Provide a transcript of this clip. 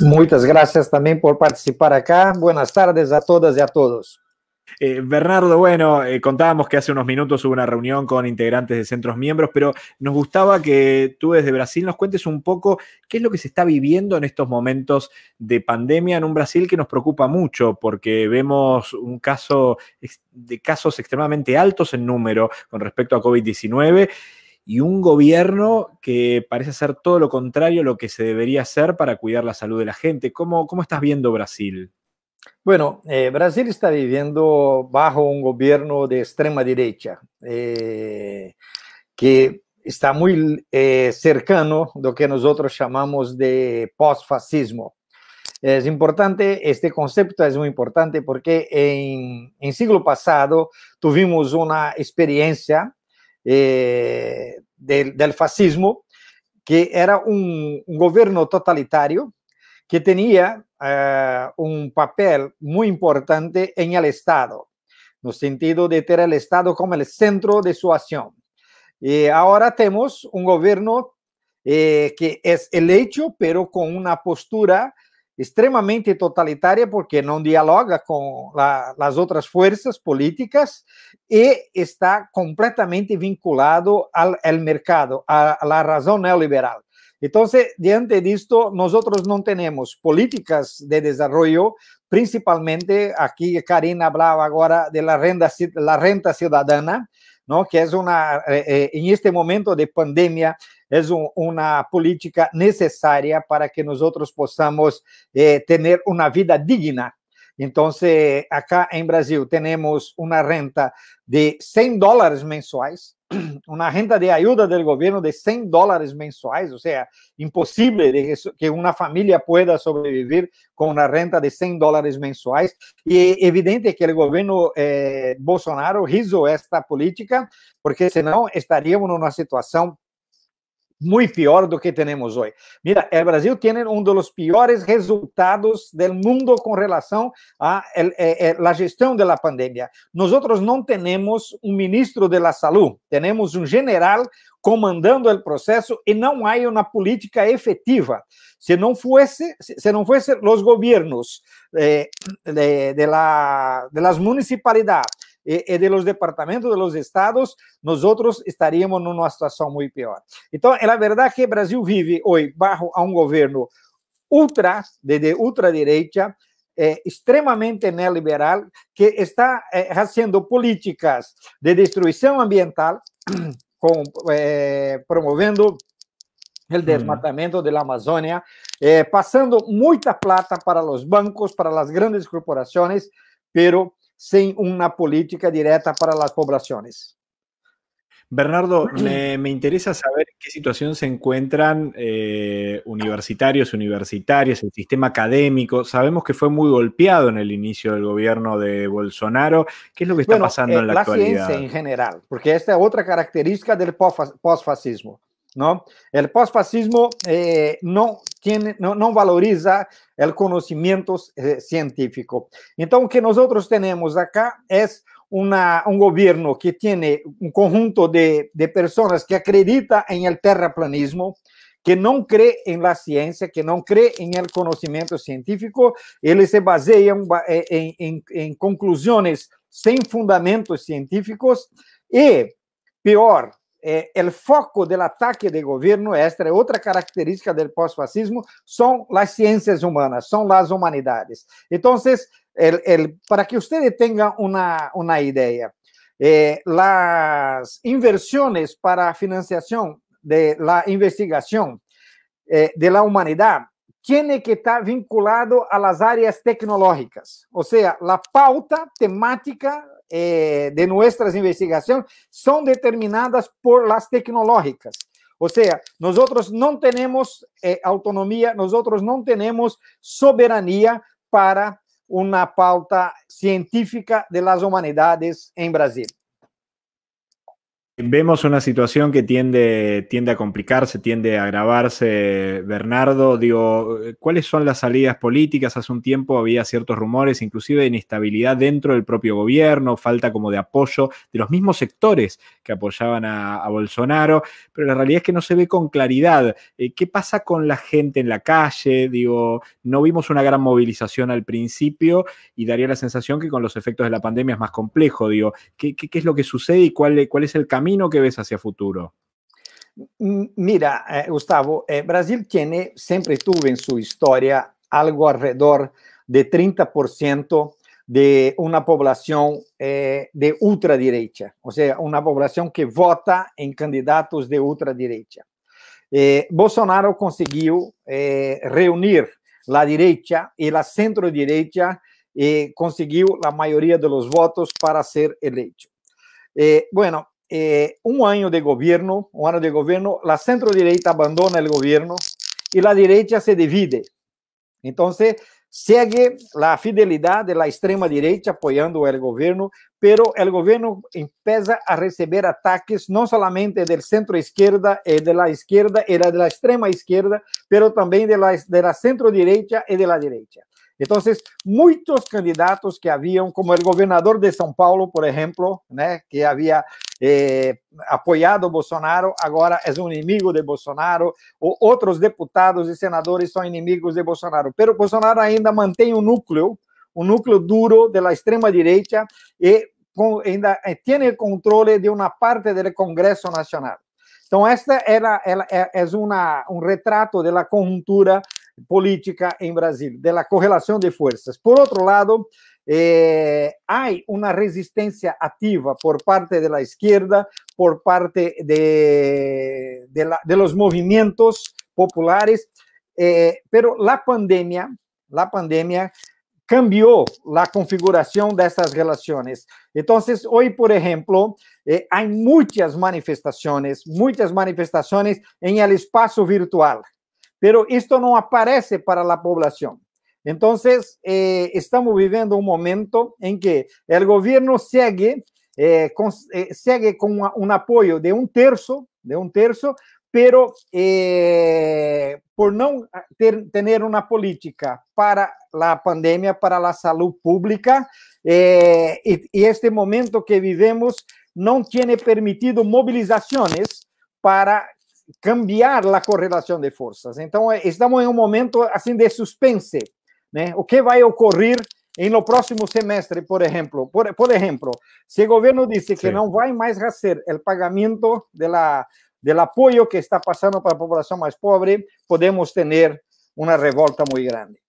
Muchas gracias también por participar acá. Buenas tardes a todas y a todos. Eh, Bernardo, bueno, eh, contábamos que hace unos minutos hubo una reunión con integrantes de centros miembros, pero nos gustaba que tú desde Brasil nos cuentes un poco qué es lo que se está viviendo en estos momentos de pandemia en un Brasil que nos preocupa mucho, porque vemos un caso de casos extremadamente altos en número con respecto a COVID-19 y un gobierno que parece hacer todo lo contrario a lo que se debería hacer para cuidar la salud de la gente. ¿Cómo, cómo estás viendo Brasil? Bueno, eh, Brasil está viviendo bajo un gobierno de extrema derecha eh, que está muy eh, cercano a lo que nosotros llamamos de post-fascismo. Es importante, este concepto es muy importante porque en, en siglo pasado tuvimos una experiencia eh, del, fascismo, que era un, gobierno totalitario que tenía eh, un papel muy importante en el Estado, en el sentido de tener el Estado como el centro de su acción. Y ahora tenemos un gobierno eh, que es electo, pero con una postura extremamente totalitaria porque no dialoga con las otras fuerzas políticas y está completamente vinculado al mercado, a la razón neoliberal. Entonces, diante de esto, nosotros no tenemos políticas de desarrollo, principalmente aquí Karina hablaba ahora de la la renta ciudadana, ¿no? que es una eh, eh, en este momento de pandemia, É uma política necessária para que nós possamos eh, ter uma vida digna. Então, acá em Brasil temos uma renta de 100 dólares mensuais, uma renta de ajuda del governo de 100 dólares mensuais, ou seja, impossível de que uma família pueda sobreviver com uma renta de 100 dólares E é evidente que o governo eh, Bolsonaro rizou esta política, porque senão estaríamos numa situação muito pior do que temos hoje. Mira, o Brasil tem um dos piores resultados do mundo com relação a el, eh, eh, la gestión de la pandemia. Nós não temos um ministro de la salud, um general comandando o processo e não há uma política efetiva. Se não fosse, se não fosse os governos eh, de, de, la, de las municipalidades e, de los departamentos de los estados, nós estaríamos numa situação muito pior. Então, é a verdade que o Brasil vive hoje bajo a um governo ultra, de, ultradireita, eh, extremamente neoliberal, que está eh, fazendo políticas de destruição ambiental, com, eh, promovendo o mm. desmatamento da Amazônia, eh, passando muita plata para os bancos, para as grandes corporações, pero sin una política directa para las poblaciones. Bernardo, me, interesa saber en qué situación se encuentran eh, universitarios, universitarias, el sistema académico. Sabemos que fue muy golpeado en el inicio del gobierno de Bolsonaro. ¿Qué es lo que está pasando eh, en la, actualidad? La ciencia en general, porque esta es otra característica del posfascismo. ¿no? El posfascismo eh, no no, valoriza el conocimiento eh, científico. Entonces, lo que nosotros tenemos acá es una, un gobierno que tiene un conjunto de, de personas que acredita en el terraplanismo, que no cree en la ciencia, que no cree en el conocimiento científico, ellos se basan en, en, en conclusiones sin fundamentos científicos y, peor, eh, el foco del ataque de gobierno, esta es é otra característica del postfascismo, son las ciencias humanas, son las humanidades. Entonces, el, el, para que ustedes tengan una, una idea, eh, é, las inversiones para financiación de la investigación eh, de la humanidad tiene que estar vinculado a las áreas tecnológicas, o sea, la pauta temática eh, de nossas investigações são determinadas por las tecnológicas. Ou seja, nós não temos eh, nós nosotros não tenemos soberania para uma pauta científica de las humanidades em Brasil. Vemos una situación que tiende, tiende a complicarse, tiende a agravarse, Bernardo. Digo, ¿cuáles son las salidas políticas? Hace un tiempo había ciertos rumores, inclusive de inestabilidad dentro del propio gobierno, falta como de apoyo de los mismos sectores que apoyaban a, Bolsonaro, pero la realidad es que no se ve con claridad. Eh, ¿Qué pasa con la gente en la calle? Digo, no vimos una gran movilización al principio y daría la sensación que con los efectos de la pandemia es más complejo. Digo, ¿qué, es lo que sucede y cuál, cuál es el cambio? camino que ves hacia futuro? Mira, eh, Gustavo, eh, Brasil tiene, siempre tuvo en su historia algo alrededor de 30% de una población eh, de ultraderecha, o sea, una población que vota en candidatos de ultraderecha. Bolsonaro consiguió reunir la derecha y la centro derecha y consiguió la mayoría de los votos para ser elegido. bueno, eh, un año de gobierno, un año de gobierno, la centro derecha abandona el gobierno y la derecha se divide. Entonces, segue a fidelidade da extrema direita apoiando o governo, pero o governo empieza a receber ataques não somente do centro esquerda e eh, da esquerda e da extrema esquerda, pero também da centro direita e da direita. Então, muitos candidatos que haviam, como o governador de São Paulo, por exemplo, né, que havia eh, apoiado Bolsonaro, agora é um inimigo de Bolsonaro, ou outros deputados e senadores são inimigos de Bolsonaro. Pero Bolsonaro ainda mantém um núcleo, um núcleo duro da extrema-direita e com, ainda eh, tem o controle de uma parte do Congresso Nacional. Então, esta era, é, é uma, um retrato da conjuntura política en Brasil, de la correlación de fuerzas. Por otro lado, eh, hay una resistencia activa por parte de la izquierda, por parte de, de, los movimientos populares, eh, pero la pandemia, la pandemia cambió la configuración de estas relaciones. Entonces, hoy, por ejemplo, eh, hay muchas manifestaciones, muchas manifestaciones en el espacio virtual pero esto no aparece para la población. Entonces, eh, estamos viviendo un momento en que el gobierno sigue, eh, eh, con, un apoyo de un tercio, de un pero por no ah, tener una política para la pandemia, para la salud pública, y, y este momento que vivimos no tiene permitido movilizaciones para cambiar a correlação de forças. Então, estamos em um momento assim de suspense, né? O que vai ocorrer em no próximo semestre, por exemplo? Por, por exemplo, se o governo disse que Sim. não vai mais fazer o pagamento do apoio que está passando para a população mais pobre, podemos ter uma revolta muito grande.